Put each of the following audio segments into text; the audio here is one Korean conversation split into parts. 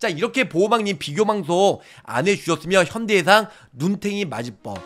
자 이렇게 보호막님 비교방송 안 해주셨으면 현대해상 눈탱이 맞을 법맞습니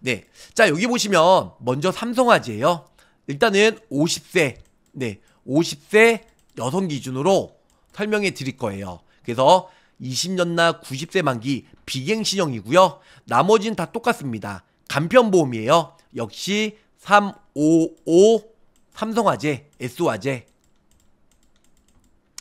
네. 자, 여기 보시면 먼저 삼성화재예요. 일단은 50세, 네. 50세 여성 기준으로 설명해 드릴 거예요. 그래서 20년나 90세 만기 비갱신형이고요. 나머지는 다 똑같습니다. 간편보험이에요. 역시 355 삼성화재, S화재.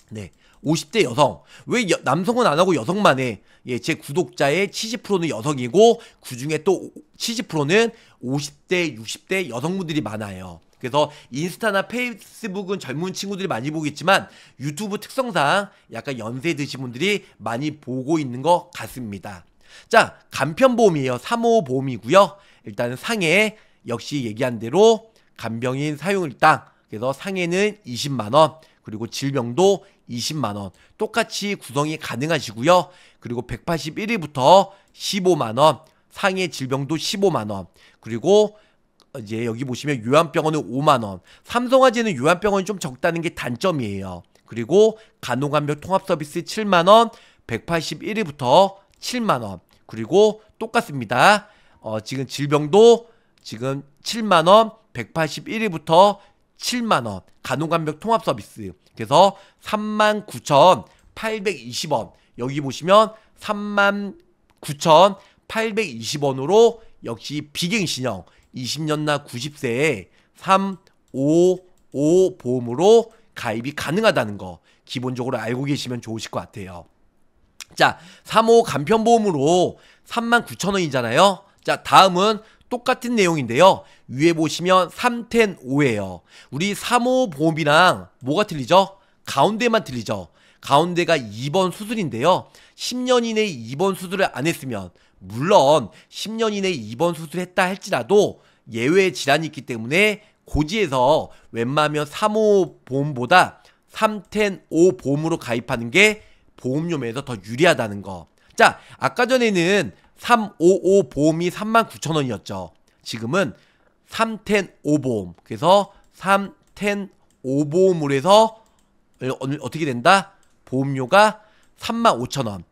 네. 50대 여성. 왜 여, 남성은 안 하고 여성만 해? 예, 제 구독자의 70%는 여성이고 그 중에 또 70%는 50대, 60대 여성분들이 많아요. 그래서 인스타나 페이스북은 젊은 친구들이 많이 보겠지만 유튜브 특성상 약간 연세 드신 분들이 많이 보고 있는 것 같습니다. 자, 간편보험이에요. 3호 보험이고요. 일단 상해 역시 얘기한 대로 간병인 사용일당 그래서 상해는 20만원 그리고 질병도 20만원. 똑같이 구성이 가능하시고요. 그리고 181위부터 15만원. 상해 질병도 15만원. 그리고 이제 여기 보시면 요양병원은 5만원. 삼성화재는 요양병원이 좀 적다는 게 단점이에요. 그리고 간호간병 통합서비스 7만원. 181위부터 7만원. 그리고 똑같습니다. 어, 지금 질병도 지금 7만원, 181위부터 7만원, 간호간병 통합 서비스. 그래서 39,820원. 여기 보시면 39,820원으로 역시 비갱 신형 20년나 90세에 3, 5, 5 보험으로 가입이 가능하다는 거 기본적으로 알고 계시면 좋으실 것 같아요. 자, 3호 간편보험으로 39,000원이잖아요. 자, 다음은 똑같은 내용인데요. 위에 보시면 3 1 0예요 우리 3호 보험이랑 뭐가 틀리죠? 가운데만 틀리죠. 가운데가 2번 수술인데요. 10년 이내에 2번 수술을 안 했으면 물론 10년 이내에 2번 수술했다 할지라도 예외 질환이 있기 때문에 고지에서 웬만하면 3호 보험보다 3 1 0 보험으로 가입하는 게 보험료 면에서 더 유리하다는 거. 자, 아까 전에는 355 보험이 39,000원이었죠. 지금은 3 1 5 보험. 그래서 3 1 5보험으로 해서 어떻게 된다? 보험료가 35,000원,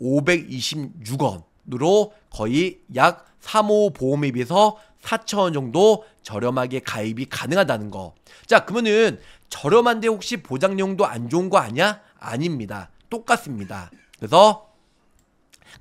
35,526원으로 거의 약 3호 보험에 비해서 4,000원 정도 저렴하게 가입이 가능하다는 거. 자, 그러면은 저렴한데 혹시 보장용도 안 좋은 거 아니야? 아닙니다. 똑같습니다. 그래서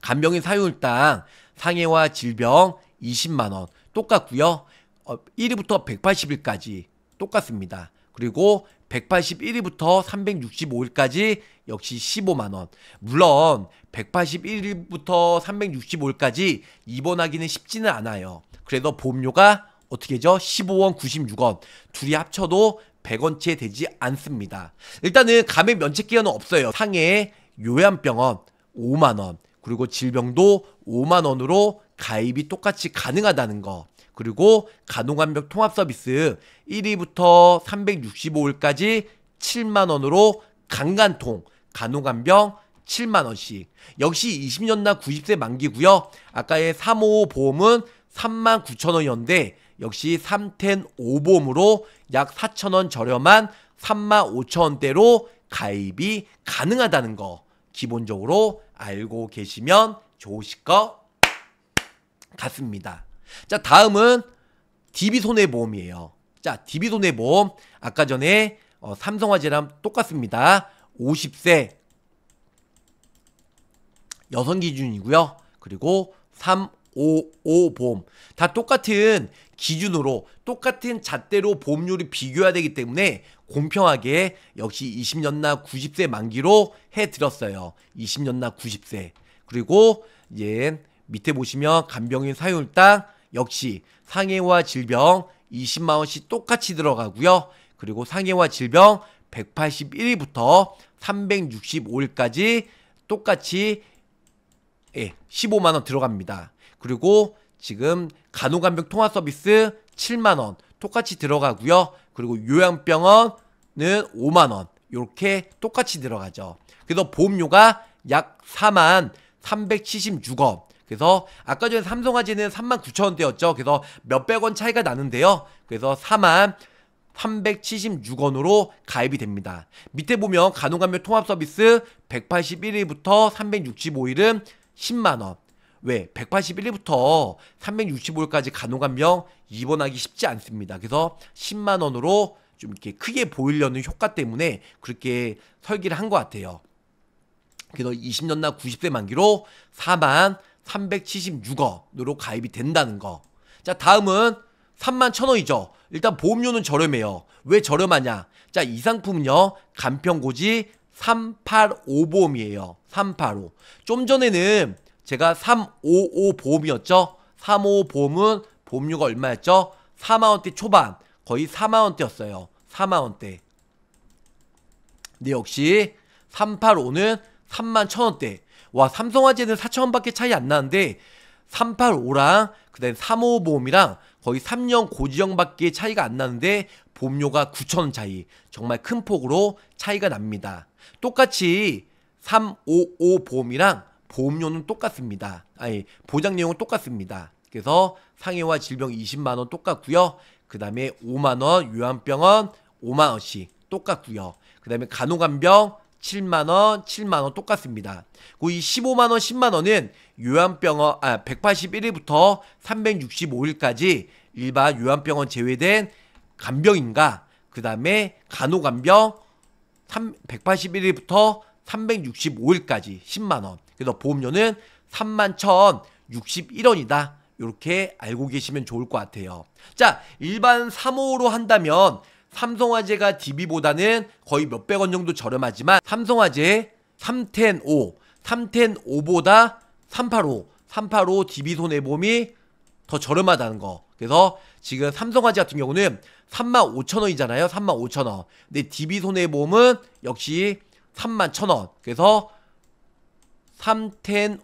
간병인 사유율당 상해와 질병 20만원 똑같고요. 어, 1위부터 180일까지 똑같습니다. 그리고 181일부터 365일까지 역시 15만원. 물론 181일부터 365일까지 입원하기는 쉽지는 않아요. 그래서 보험료가 어떻게죠? 15원 96원. 둘이 합쳐도 100원째 되지 않습니다. 일단은 감액 면책기간은 없어요. 상해 요양병원 5만원. 그리고 질병도 5만 원으로 가입이 똑같이 가능하다는 거. 그리고 간호간병 통합 서비스 1위부터 365일까지 7만 원으로 간간통 간호간병 7만 원씩. 역시 20년나 90세 만기고요. 아까의 355 보험은 3만 9천 원이었는데 역시 310 보험으로 약 4천 원 저렴한 3만 5천 원대로 가입이 가능하다는 거 기본적으로 알고 계시면 좋으실 것 같습니다. 자, 다음은 DB손해보험이에요. 자, DB손해보험. 아까 전에 어, 삼성화재랑 똑같습니다. 50세 여성 기준이고요. 그리고 355 보험. 다 똑같은 기준으로 똑같은 잣대로 보험료를 비교해야 되기 때문에 공평하게 역시 20년나 90세 만기로 해드렸어요. 20년나 90세. 그리고 예, 밑에 보시면 간병인 사용일당 역시 상해와 질병 20만원씩 똑같이 들어가고요. 그리고 상해와 질병 181일부터 365일까지 똑같이 예, 15만원 들어갑니다. 그리고 지금 간호간병 통화 서비스 7만원 똑같이 들어가고요. 그리고 요양병원 5만원 이렇게 똑같이 들어가죠. 그래서 보험료가 약 4만 376원 그래서 아까 전에 삼성화재는 3만 9천원대였죠. 그래서 몇백 원 차이가 나는데요. 그래서 4만 376원으로 가입이 됩니다. 밑에 보면 간호감별 통합 서비스 181일부터 365일은 10만원. 왜? 181일부터 365일까지 간호간병 입원하기 쉽지 않습니다. 그래서 10만원으로 좀 이렇게 크게 보이려는 효과 때문에 그렇게 설계를 한 것 같아요. 그래서 20년 나 90세 만기로 4만 376억으로 가입이 된다는 거. 자, 다음은 3만 1,000원이죠. 일단 보험료는 저렴해요. 왜 저렴하냐? 자, 이 상품은요. 간편고지 385 보험이에요. 385. 좀 전에는 제가 355 보험이었죠. 355 보험은 보험료가 얼마였죠? 4만원대 초반, 거의 4만원대였어요. 4만원대 근데 역시 385는 3만 1000원대 와 삼성화재는 4천원밖에 차이 안 나는데 385랑 그 다음에 35보험이랑 거의 3년 고지형밖에 차이가 안 나는데 보험료가 9천원 차이 정말 큰 폭으로 차이가 납니다 똑같이 355 보험이랑 보험료는 똑같습니다 아니 보장 내용은 똑같습니다 그래서 상해와 질병 20만원 똑같고요 그 다음에 5만원 요양병원 5만원씩 똑같고요. 그 다음에 간호간병 7만원, 7만원 똑같습니다. 그이 15만원, 10만원은 요양병원, 아, 181일부터 365일까지 일반 요양병원 제외된 간병인가, 그 다음에 간호간병 181일부터 365일까지 10만원. 그래서 보험료는 31,061원이다. 이렇게 알고 계시면 좋을 것 같아요. 자, 일반 3호로 한다면 삼성화재가 DB보다는 거의 몇백 원 정도 저렴하지만 삼성화재 3 1 0 3 1 0보다 385, 385 DB 손해보험이 더 저렴하다는 거. 그래서 지금 삼성화재 같은 경우는 35,000원이잖아요. 35,000원. 근데 DB 손해보험은 역시 31,000원. 그래서 3 1 0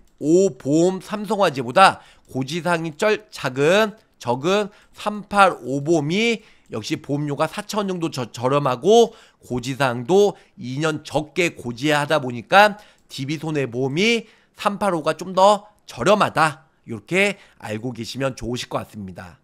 보험 삼성화재보다 고지상이 쩔 작은 적은 385 보험이 역시 보험료가 4천원 정도 저, 저렴하고 고지사항도 2년 적게 고지하다 보니까 DB손해보험이 385가 좀 더 저렴하다. 이렇게 알고 계시면 좋으실 것 같습니다.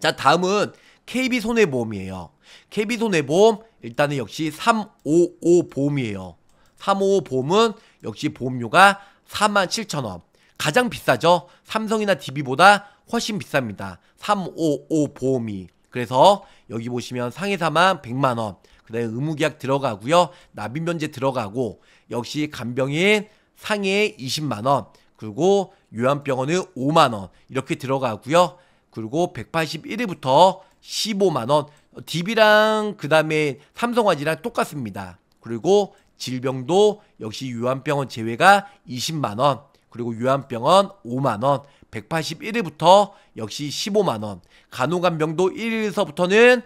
자, 다음은 KB손해보험이에요. KB손해보험 일단은 역시 355 보험이에요. 355 보험은 역시 보험료가 47,000원. 가장 비싸죠. 삼성이나 DB보다 훨씬 비쌉니다. 355 보험이. 그래서 여기 보시면 상해사만 100만원, 그 다음에 의무계약 들어가고요. 납입면제 들어가고 역시 간병인 상해 20만원, 그리고 요양병원은 5만원 이렇게 들어가고요. 그리고 1 8 1일부터 15만원, DB랑 그 다음에 삼성화재랑 똑같습니다. 그리고 질병도 역시 요양병원 제외가 20만원, 그리고 요양병원 5만원, 181회부터 역시 15만원, 간호간병도 1일서부터는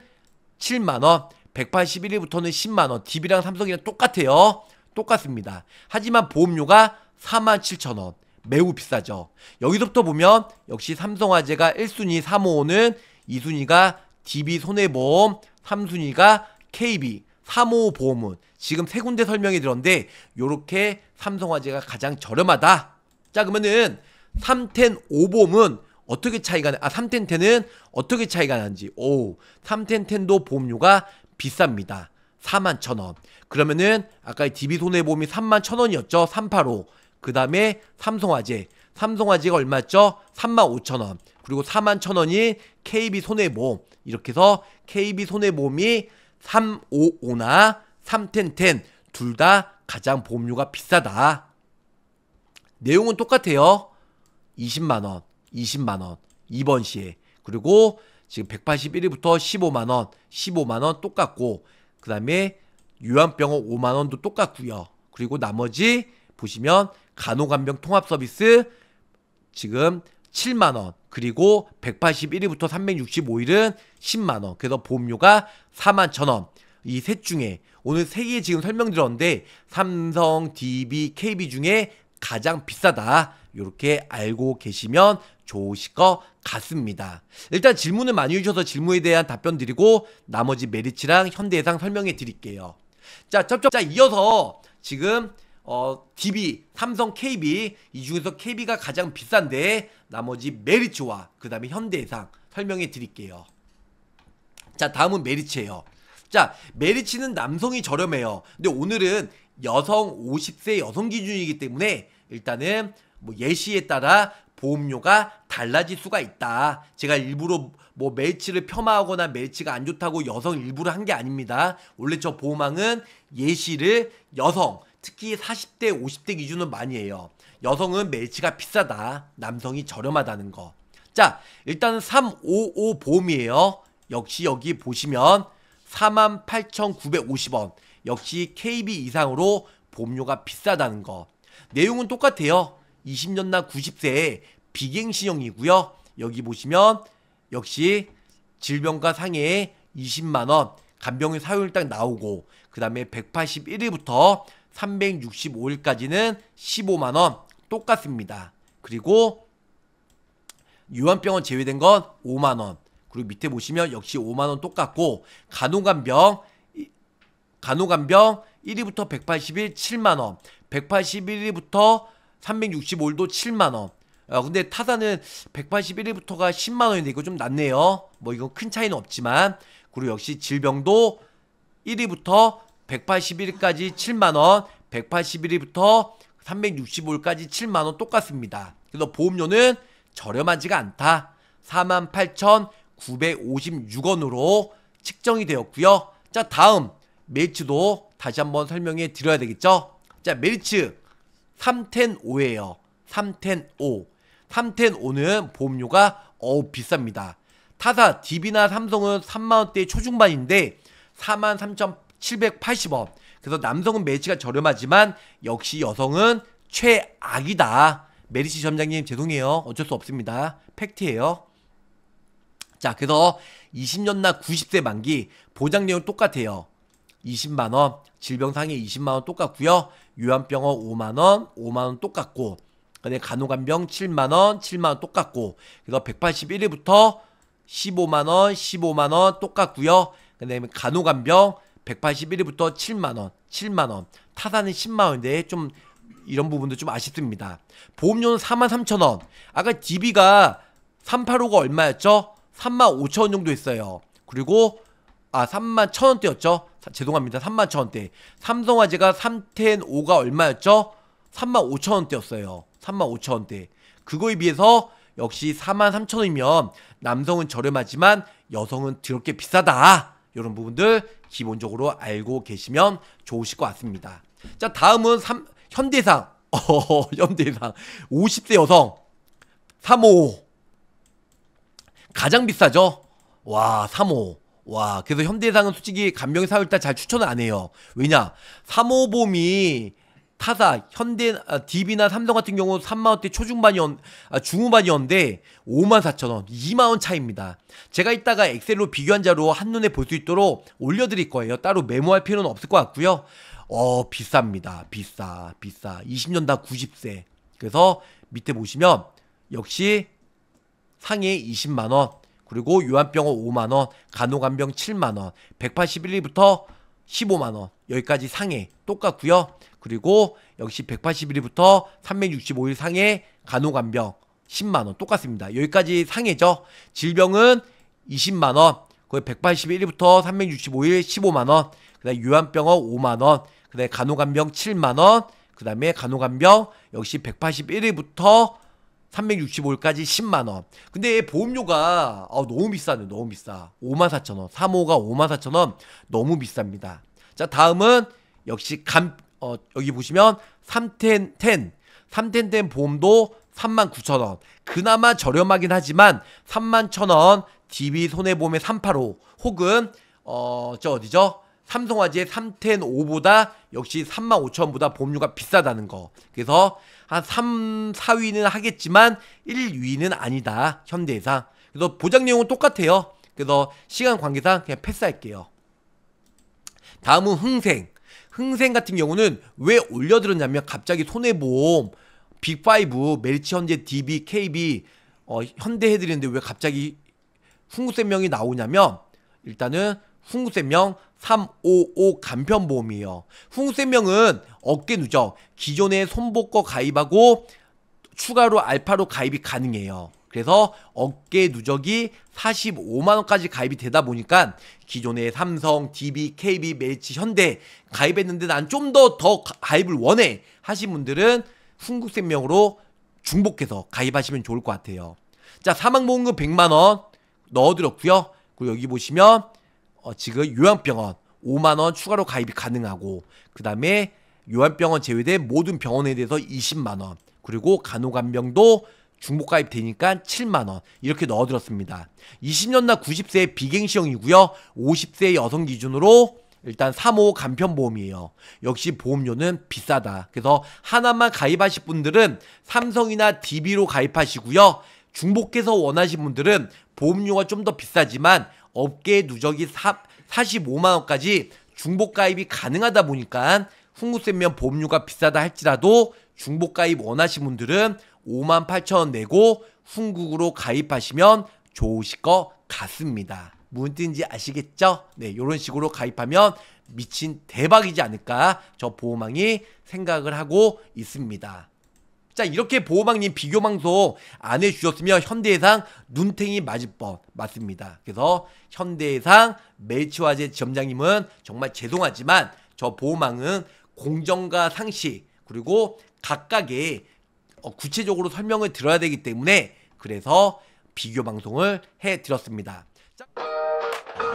7만원, 181일부터는 10만원, DB랑 삼성이랑 똑같아요. 똑같습니다. 하지만 보험료가 47,000원. 매우 비싸죠. 여기서부터 보면 역시 삼성화재가 1순위 355는 2순위가 DB손해보험, 3순위가 KB, 355보험은 지금 세 군데 설명해 드렸는데 요렇게 삼성화재가 가장 저렴하다. 자 그러면은 3텐 5봄은 어떻게 차이가 나? 아 3텐 텐은 어떻게 차이가 나는지 오 3텐 텐도 보험료가 비쌉니다. 4만 1 천원 그러면은 아까 DB 손해보험이 3만 1 천원이었죠 385. 그 다음에 삼성화재. 삼성화재가 얼마였죠? 3만 5천원. 그리고 4만 1 천원이 KB 손해보험. 이렇게 해서 KB 손해보험이 355나 3텐 텐. 둘 다 가장 보험료가 비싸다. 내용은 똑같아요. 20만원, 20만원, 2번 시에. 그리고 지금 1 8 1일부터 15만원, 15만원 똑같고, 그 다음에 요양병원 5만원도 똑같고요 그리고 나머지 보시면 간호간병 통합 서비스 지금 7만원, 그리고 1 8 1일부터 365일은 10만원. 그래서 보험료가 4만 천원. 이 셋 중에 오늘 세 개 지금 설명드렸는데 삼성, DB, KB 중에 가장 비싸다. 이렇게 알고 계시면 좋으실 것 같습니다. 일단 질문을 많이 주셔서 질문에 대한 답변 드리고 나머지 메리츠랑 현대해상 설명해 드릴게요. 자, 첫, 자 이어서 지금 어, DB, 삼성 KB 이 중에서 KB가 가장 비싼데 나머지 메리츠와 그 다음에 현대해상 설명해 드릴게요. 자 다음은 메리츠예요. 자 메리츠는 남성이 저렴해요. 근데 오늘은 여성 50세 여성 기준이기 때문에 일단은 뭐 예시에 따라 보험료가 달라질 수가 있다. 제가 일부러 뭐 멸치를 폄하하거나 매치가안 좋다고 여성 일부러 한 게 아닙니다. 원래 저보험왕은 예시를 여성, 특히 40대, 50대 기준은 많이 해요. 여성은 매치가 비싸다. 남성이 저렴하다는 거. 자, 일단은 355 보험이에요. 역시 여기 보시면 48,950원. 역시 KB 이상으로 보험료가 비싸다는 거. 내용은 똑같아요. 20년나 90세의 비갱신형이고요. 여기 보시면 역시 질병과 상해에 20만원, 간병인 사유율 딱 나오고 그 다음에 181일부터 365일까지는 15만원 똑같습니다. 그리고 유한병원 제외된 건 5만원 그리고 밑에 보시면 역시 5만원 똑같고 간호간병 간호간병 1위부터 181 7만원 181위부터 365일도 7만원. 어, 근데 타다는 181일부터가 10만원인데 이거 좀낫네요뭐 이건 큰 차이는 없지만. 그리고 역시 질병도 1위부터 181일까지 7만원, 181일부터 365일까지 7만원 똑같습니다. 그래서 보험료는 저렴하지가 않다. 48,956원으로 측정이 되었고요. 자 다음 멜츠도 다시 한번 설명해 드려야 되겠죠. 자 멜츠 310예요. 310O. 310O는 보험료가 어우 비쌉니다. 타사, DB나 삼성은 3만원대 초중반인데 43,780원. 그래서 남성은 매치가 저렴하지만 역시 여성은 최악이다. 메리시 점장님 죄송해요. 어쩔 수 없습니다. 팩트예요. 자, 그래서 20년나 90세 만기 보장 내용 똑같아요. 20만 원, 질병상해 20만 원 똑같고요. 요한병원 5만 원, 5만 원 똑같고. 그다 간호간병 7만 원, 7만 원 똑같고. 그래서 181일부터 15만 원, 15만 원 똑같고요. 그다음에 간호간병 181일부터 7만 원, 7만 원. 타산은 10만 원인데 좀 이런 부분도 좀 아쉽습니다. 보험료는 4만 3천 원. 아까 DB가 385가 얼마였죠? 3만 5천 원 정도 했어요. 그리고 아 3만 1천 원대였죠? 죄송합니다. 3만 천원대. 삼성화재가 3 1 0가 얼마였죠? 3만 5천원대였어요. 3만 5천원대. 그거에 비해서 역시 4만 3천원이면 남성은 저렴하지만 여성은 드럽게 비싸다. 이런 부분들 기본적으로 알고 계시면 좋으실 것 같습니다. 자, 다음은 3, 현대상. 어, 현대상. 50대 여성. 3호 가장 비싸죠? 와, 3호 와, 그래서 현대해상은 솔직히 간병인 사업 일단 잘 추천을 안 해요. 왜냐? 3호보험이 타사, 현대, 아, DB나 삼성 같은 경우 3만원대 초중반이었, 아, 중후반이었는데 5만 4천원, 2만원 차이입니다. 제가 이따가 엑셀로 비교한 자료 한눈에 볼 수 있도록 올려드릴 거예요. 따로 메모할 필요는 없을 것 같고요. 어, 비쌉니다. 비싸, 비싸. 20년 다 90세. 그래서 밑에 보시면 역시 상해 20만원, 그리고 요한병원 5만원, 간호간병 7만원, 181위부터 15만원 여기까지 상해 똑같고요 그리고 역시 181위부터 365일 상해 간호간병 10만원 똑같습니다 여기까지 상해죠 질병은 20만원 거의 181일부터 365일 15만원 그 다음에 요한병원 5만원 그 다음에 간호간병 7만원 그 다음에 간호간병 역시 181일부터 365일까지 10만원. 근데 보험료가 아, 너무 비싸네, 너무 비싸. 54,000원. 3호가 54,000원. 너무 비쌉니다. 자, 다음은 역시 감, 어, 여기 보시면 3텐10. 3텐10 보험도 39,000원. 그나마 저렴하긴 하지만 31,000원 DB 손해보험의 385 혹은 어, 저 어디죠? 삼성화재 310보다 역시 35,000보다 원 보험료가 비싸다는 거. 그래서 한 3, 4위는 하겠지만 1, 2위는 아니다. 현대해상. 그래서 보장 내용은 똑같아요. 그래서 시간 관계상 그냥 패스할게요. 다음은 흥생. 흥생 같은 경우는 왜올려들었냐면 갑자기 손해보험, 빅5, 멜치 현재 DB, KB, 어, 현대 해드리는데 왜 갑자기 흥국생명이 나오냐면 일단은 훈구쌤명 355 간편보험이에요. 훈구쌤명은 어깨 누적, 기존에 손복거 가입하고 추가로 알파로 가입이 가능해요. 그래서 어깨 누적이 45만원까지 가입이 되다 보니까 기존에 삼성, DB, KB, 매치, 현대 가입했는데 난 좀 더더 더 가입을 원해 하신 분들은 훈국생명으로 중복해서 가입하시면 좋을 것 같아요. 자 사망보험금 100만원 넣어드렸고요. 그리고 여기 보시면 어, 지금 요양병원 5만 원 추가로 가입이 가능하고 그다음에 요양병원 제외된 모든 병원에 대해서 20만 원 그리고 간호간병도 중복 가입되니까 7만 원 이렇게 넣어드렸습니다. 20년나 90세 비갱시형이고요. 50세 여성 기준으로 일단 3호 간편보험이에요. 역시 보험료는 비싸다. 그래서 하나만 가입하실 분들은 삼성이나 DB로 가입하시고요. 중복해서 원하신 분들은 보험료가 좀 더 비싸지만 업계 누적이 사, 45만 원까지 중복 가입이 가능하다 보니까 훈구세면 보험료가 비싸다 할지라도 중복 가입 원하신 분들은 5만 8천 원 내고 훈국으로 가입하시면 좋으실 것 같습니다. 무슨 뜻인지 아시겠죠? 네, 이런 식으로 가입하면 미친 대박이지 않을까 저 보호망이 생각을 하고 있습니다. 자 이렇게 보호망님 비교망소 안 해주셨으면 현대해상 눈탱이 맞을 법 맞습니다. 그래서 현대해상 매치화재 점장님은 정말 죄송하지만 저 보호망은 공정과 상식 그리고 각각의 어, 구체적으로 설명을 들어야 되기 때문에 그래서 비교 방송을 해드렸습니다. 자.